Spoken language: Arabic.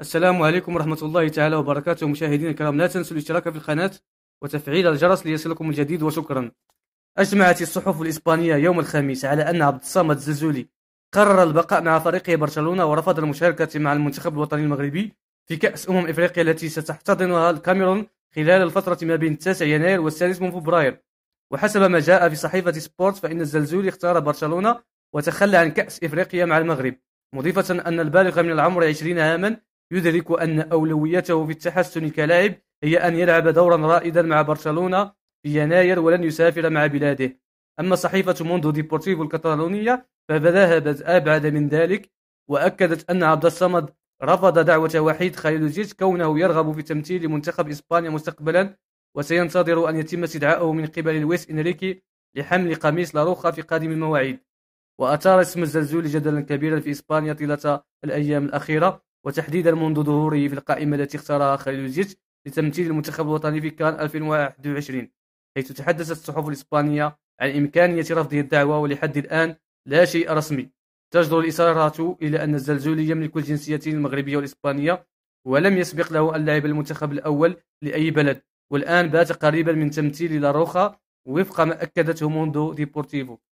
السلام عليكم ورحمة الله تعالى وبركاته مشاهدينا الكرام لا تنسوا الاشتراك في القناة وتفعيل الجرس ليصلكم الجديد وشكرا أجمعت الصحف الإسبانية يوم الخميس على أن عبد الصمد الزلزولي قرر البقاء مع فريقه برشلونة ورفض المشاركة مع المنتخب الوطني المغربي في كأس أمم إفريقيا التي ستحتضنها الكاميرون خلال الفترة ما بين 9 يناير والسادس من فبراير وحسب ما جاء في صحيفة سبورت فإن الزلزولي اختار برشلونة وتخلى عن كأس إفريقيا مع المغرب مضيفة أن البالغ من العمر 20 عاما يدرك أن أولويته في التحسن كلاعب هي أن يلعب دورا رائدا مع برشلونة في يناير ولن يسافر مع بلاده أما صحيفة موندو ديبورتيفو الكتالونية فذهبت أبعد من ذلك وأكدت أن عبد الصمد رفض دعوة وحيد خيلوجيتش كونه يرغب في تمثيل منتخب إسبانيا مستقبلا وسينتظر أن يتم استدعائه من قبل لويس إنريكي لحمل قميص لاروخا في قادم المواعيد وأثار اسم الزلزول جدلا كبيرا في إسبانيا طيلة الأيام الأخيرة وتحديدا منذ ظهوره في القائمة التي اختارها خليلوزيتش لتمثيل المنتخب الوطني في كان 2021 حيث تحدثت الصحف الإسبانية عن إمكانية رفضه الدعوة ولحد الآن لا شيء رسمي تجدر الإصرارات إلى أن الزلزولي يملك الجنسيتين المغربية والإسبانية ولم يسبق له أن لعب المنتخب الأول لأي بلد والآن بات قريبا من تمثيل لاروخا وفق ما أكدته موندو ديبورتيفو